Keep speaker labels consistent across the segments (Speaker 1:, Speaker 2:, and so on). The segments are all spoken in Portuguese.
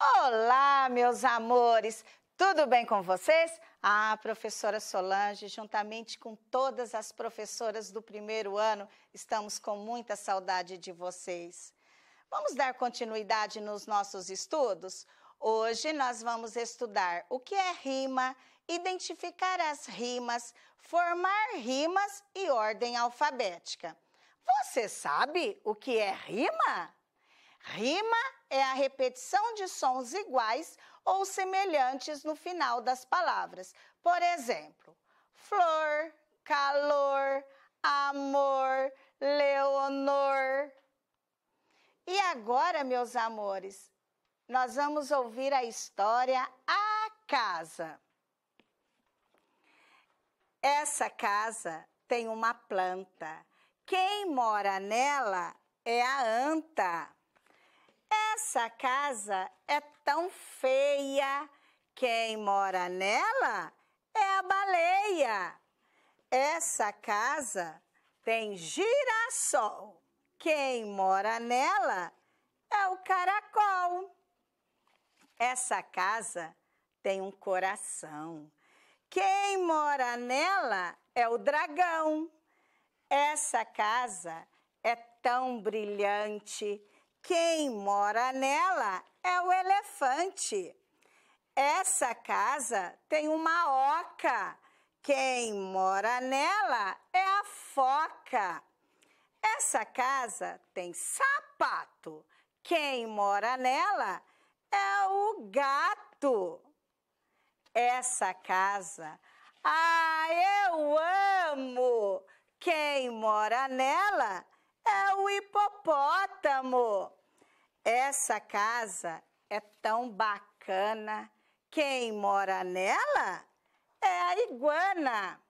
Speaker 1: Olá, meus amores! Tudo bem com vocês? A professora Solange, juntamente com todas as professoras do primeiro ano, estamos com muita saudade de vocês. Vamos dar continuidade nos nossos estudos? Hoje nós vamos estudar o que é rima, identificar as rimas, formar rimas e ordem alfabética. Você sabe o que é rima? Rima é a repetição de sons iguais ou semelhantes no final das palavras. Por exemplo, flor, calor, amor, Leonor. E agora, meus amores, nós vamos ouvir a história A Casa. Essa casa tem uma planta. Quem mora nela é a anta. Essa casa é tão feia. Quem mora nela é a baleia. Essa casa tem girassol. Quem mora nela é o caracol. Essa casa tem um coração. Quem mora nela é o dragão. Essa casa é tão brilhante. Quem mora nela é o elefante. Essa casa tem uma oca. Quem mora nela é a foca. Essa casa tem sapato. Quem mora nela é o gato. Essa casa, ah, eu amo! Quem mora nela é o hipopótamo. Essa casa é tão bacana. Quem mora nela é a iguana.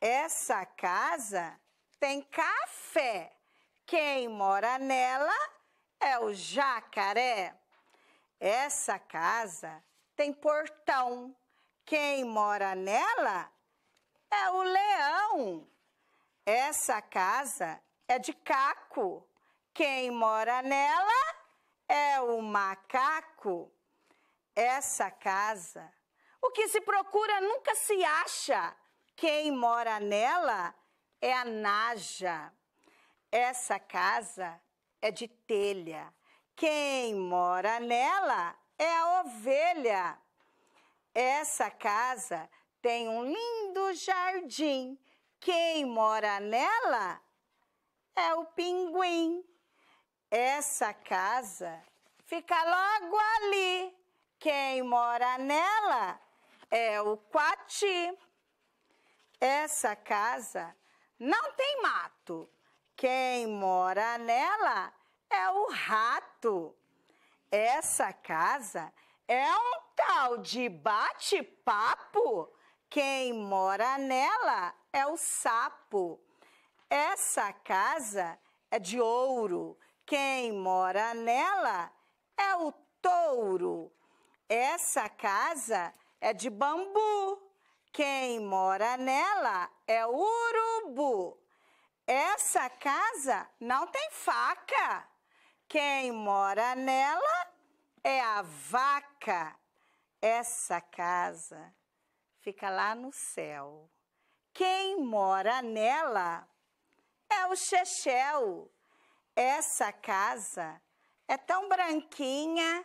Speaker 1: Essa casa tem café. Quem mora nela é o jacaré. Essa casa tem portão. Quem mora nela é o leão. Essa casa é de caco. Quem mora nela é o macaco. Essa casa, o que se procura nunca se acha. Quem mora nela é a naja. Essa casa é de telha. Quem mora nela é a ovelha. Essa casa tem um lindo jardim. Quem mora nela é o pinguim. Essa casa fica logo ali. Quem mora nela é o Quati. Essa casa não tem mato. Quem mora nela é o rato. Essa casa é um tal de bate-papo. Quem mora nela é o sapo. Essa casa é de ouro. Quem mora nela é o touro. Essa casa é de bambu. Quem mora nela é o urubu. Essa casa não tem faca. Quem mora nela é a vaca. Essa casa fica lá no céu. Quem mora nela é o Chechel. Essa casa é tão branquinha,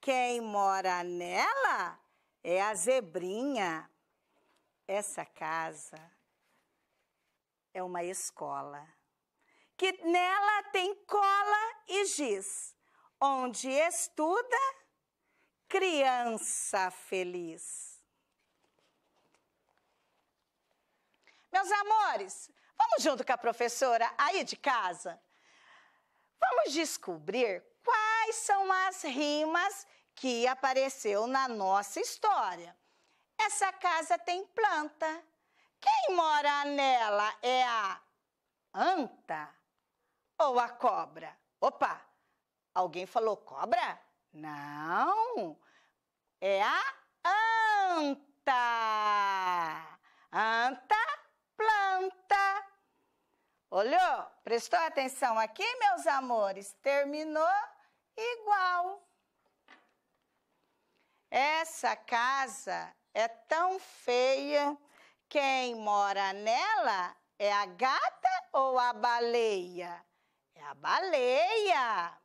Speaker 1: quem mora nela é a zebrinha. Essa casa é uma escola, que nela tem cola e giz, onde estuda criança feliz. Meus amores, Vamos junto com a professora aí de casa? Vamos descobrir quais são as rimas que apareceu na nossa história. Essa casa tem planta. Quem mora nela é a anta ou a cobra? Opa! Alguém falou cobra? Não! É a anta. Anta, planta. Olhou? Prestou atenção aqui, meus amores? Terminou igual. Essa casa é tão feia. Quem mora nela é a gata ou a baleia? É a baleia.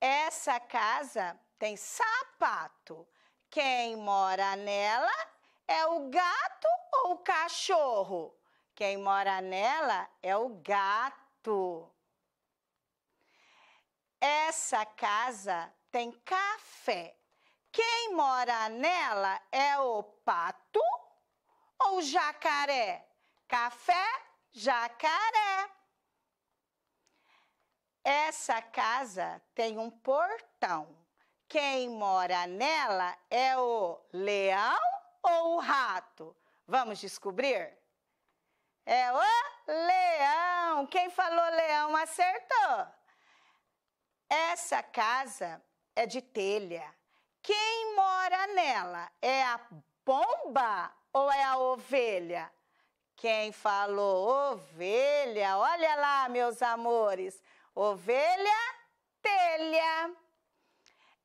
Speaker 1: Essa casa tem sapato. Quem mora nela é o gato o cachorro. Quem mora nela é o gato. Essa casa tem café. Quem mora nela é o pato ou jacaré? Café, jacaré. Essa casa tem um portão. Quem mora nela é o leão ou o rato? Vamos descobrir? É o leão! Quem falou leão acertou! Essa casa é de telha. Quem mora nela? É a pomba ou é a ovelha? Quem falou ovelha? Olha lá, meus amores. Ovelha, telha.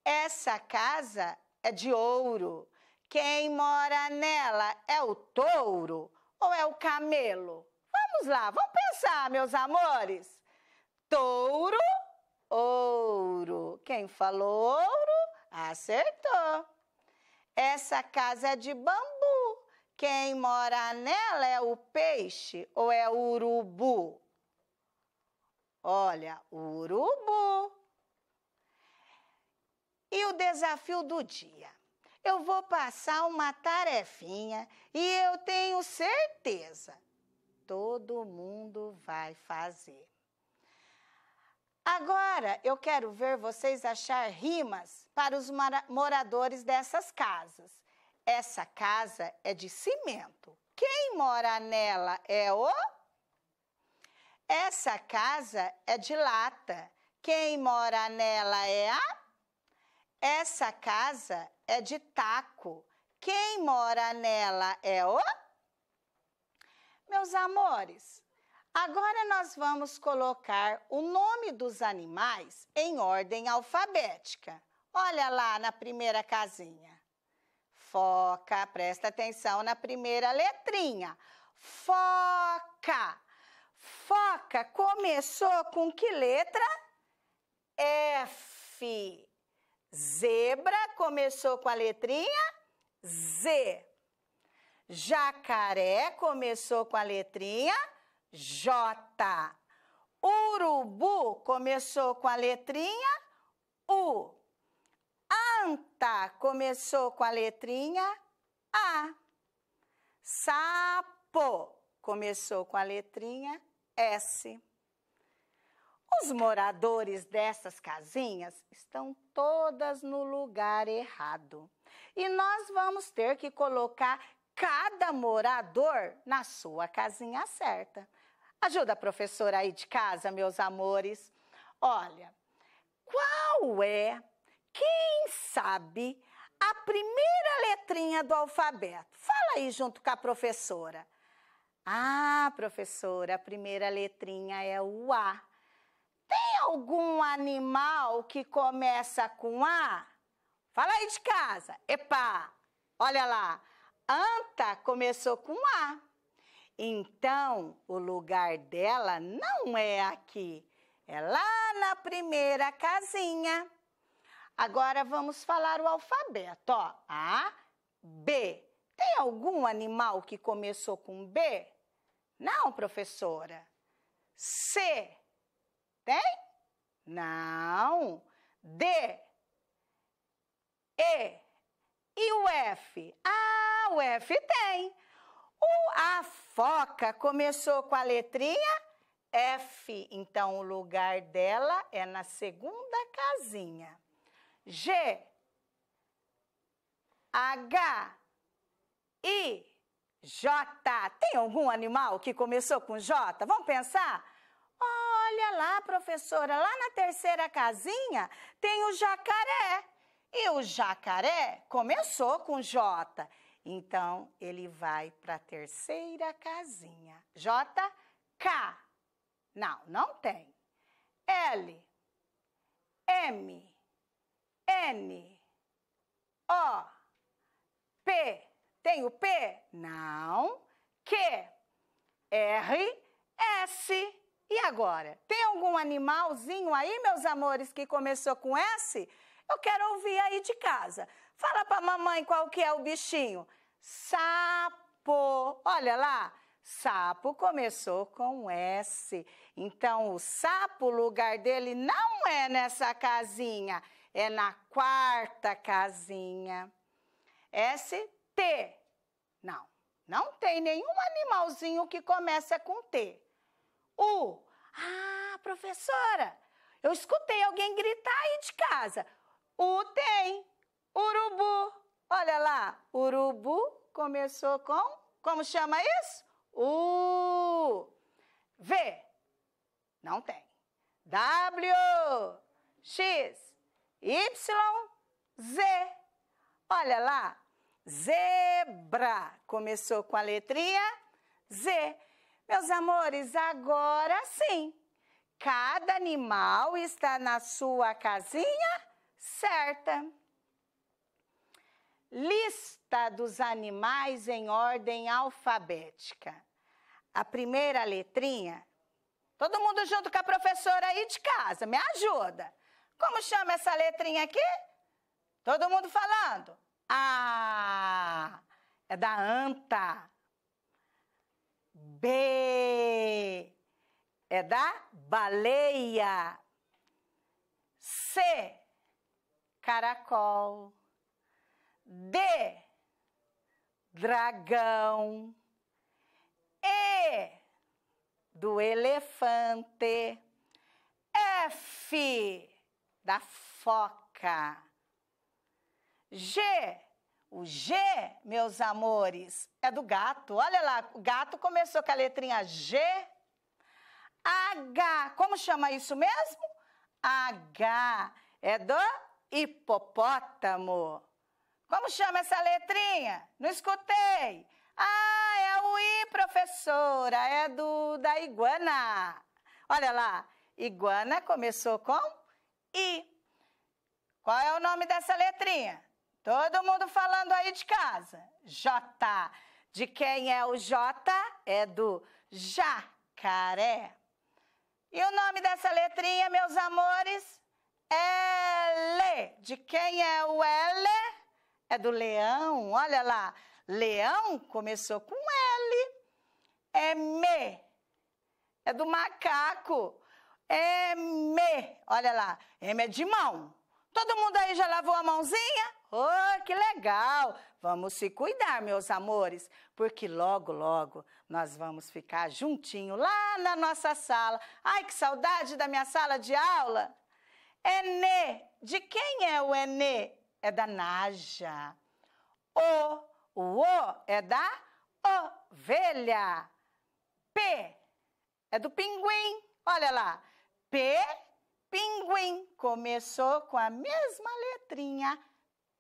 Speaker 1: Essa casa é de ouro. Quem mora nela é o touro ou é o camelo? Vamos lá, vamos pensar, meus amores. Touro, ouro. Quem falou ouro, acertou. Essa casa é de bambu. Quem mora nela é o peixe ou é o urubu? Olha, urubu. E o desafio do dia eu vou passar uma tarefinha e eu tenho certeza, todo mundo vai fazer. Agora eu quero ver vocês achar rimas para os moradores dessas casas. Essa casa é de cimento. Quem mora nela é o. Essa casa é de lata. Quem mora nela é a. Essa casa é de taco. Quem mora nela é o. Meus amores, agora nós vamos colocar o nome dos animais em ordem alfabética. Olha lá na primeira casinha. Foca, presta atenção na primeira letrinha. Foca. Foca começou com que letra? F. Zebra começou com a letrinha Z. Jacaré começou com a letrinha J. Urubu começou com a letrinha U. Anta começou com a letrinha A. Sapo começou com a letrinha S. Os moradores dessas casinhas estão todas no lugar errado. E nós vamos ter que colocar cada morador na sua casinha certa. Ajuda a professora aí de casa, meus amores. Olha, qual é, quem sabe, a primeira letrinha do alfabeto? Fala aí junto com a professora. Ah, professora, a primeira letrinha é o A algum animal que começa com A? Fala aí de casa. Epa, olha lá. Anta começou com A. Então, o lugar dela não é aqui, é lá na primeira casinha. Agora vamos falar o alfabeto, ó. A, B. Tem algum animal que começou com B? Não, professora. C. Tem? Não. D. E. E o F? Ah, o F tem. O, a foca começou com a letrinha F, então o lugar dela é na segunda casinha. G, H, I, J. Tem algum animal que começou com J? Vamos pensar? Olha lá, professora, lá na terceira casinha tem o jacaré. E o jacaré começou com J. Então ele vai para a terceira casinha. J, K. Não, não tem. L, M, N, O, P. Tem o P? Não. Q, R, S. E agora? Tem algum animalzinho aí, meus amores, que começou com S? Eu quero ouvir aí de casa. Fala pra mamãe qual que é o bichinho. Sapo. Olha lá. Sapo começou com S. Então, o sapo, o lugar dele não é nessa casinha, é na quarta casinha. S, T. Não, não tem nenhum animalzinho que começa com T. U. Ah, professora, eu escutei alguém gritar aí de casa. U tem, urubu. Olha lá, urubu começou com, como chama isso? U. V. Não tem. W. X. Y. Z. Olha lá, zebra começou com a letrinha Z. Meus amores, agora sim. Cada animal está na sua casinha certa. Lista dos animais em ordem alfabética. A primeira letrinha. Todo mundo junto com a professora aí de casa, me ajuda. Como chama essa letrinha aqui? Todo mundo falando. A. Ah, é da anta. B é da baleia. C, caracol. D, dragão. E, do elefante. F, da foca. G, o G, meus amores, é do gato. Olha lá, o gato começou com a letrinha G. H, como chama isso mesmo? H, é do hipopótamo. Como chama essa letrinha? Não escutei. Ah, é o I, professora, é do da iguana. Olha lá, iguana começou com I. Qual é o nome dessa letrinha? Todo mundo falando aí de casa. J. De quem é o J? É do jacaré. E o nome dessa letrinha, meus amores, é L. De quem é o L? É do leão. Olha lá. Leão começou com L. M, É do macaco. M, Olha lá. M é de mão. Todo mundo aí já lavou a mãozinha? Oh, que legal! Vamos se cuidar, meus amores, porque logo, logo nós vamos ficar juntinho lá na nossa sala. Ai, que saudade da minha sala de aula! Enê! De quem é o Enê? É da Naja. O, o O é da ovelha. P é do pinguim. Olha lá. P, pinguim. Começou com a mesma letrinha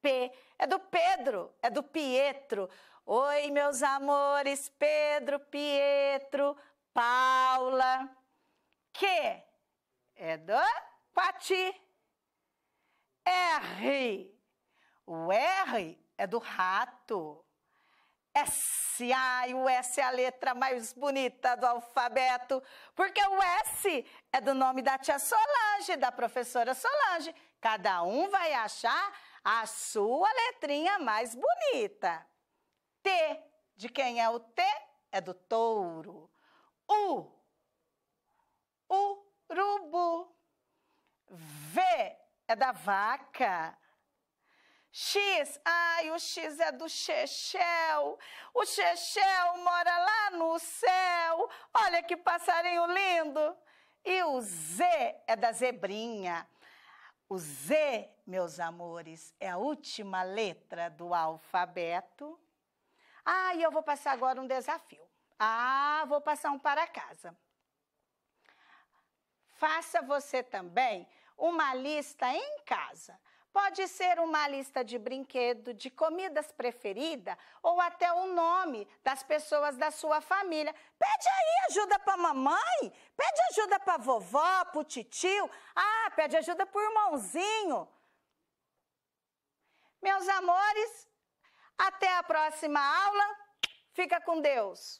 Speaker 1: P, é do Pedro, é do Pietro. Oi, meus amores, Pedro, Pietro, Paula. Q é do Pati. R, o R é do rato. S, ai, o S é a letra mais bonita do alfabeto, porque o S é do nome da tia Solange, da professora Solange. Cada um vai achar a sua letrinha mais bonita. T, de quem é o T? É do touro. U, urubu. V, é da vaca. X, ai, o X é do Chechel. O Chechel mora lá no céu. Olha que passarinho lindo. E o Z é da zebrinha. O Z meus amores, é a última letra do alfabeto. Ah, e eu vou passar agora um desafio. Ah, vou passar um para casa. Faça você também uma lista em casa. Pode ser uma lista de brinquedo, de comidas preferida ou até o nome das pessoas da sua família. Pede aí ajuda para mamãe, pede ajuda para vovó, para o tio, ah, pede ajuda para o irmãozinho. Meus amores, até a próxima aula. Fica com Deus.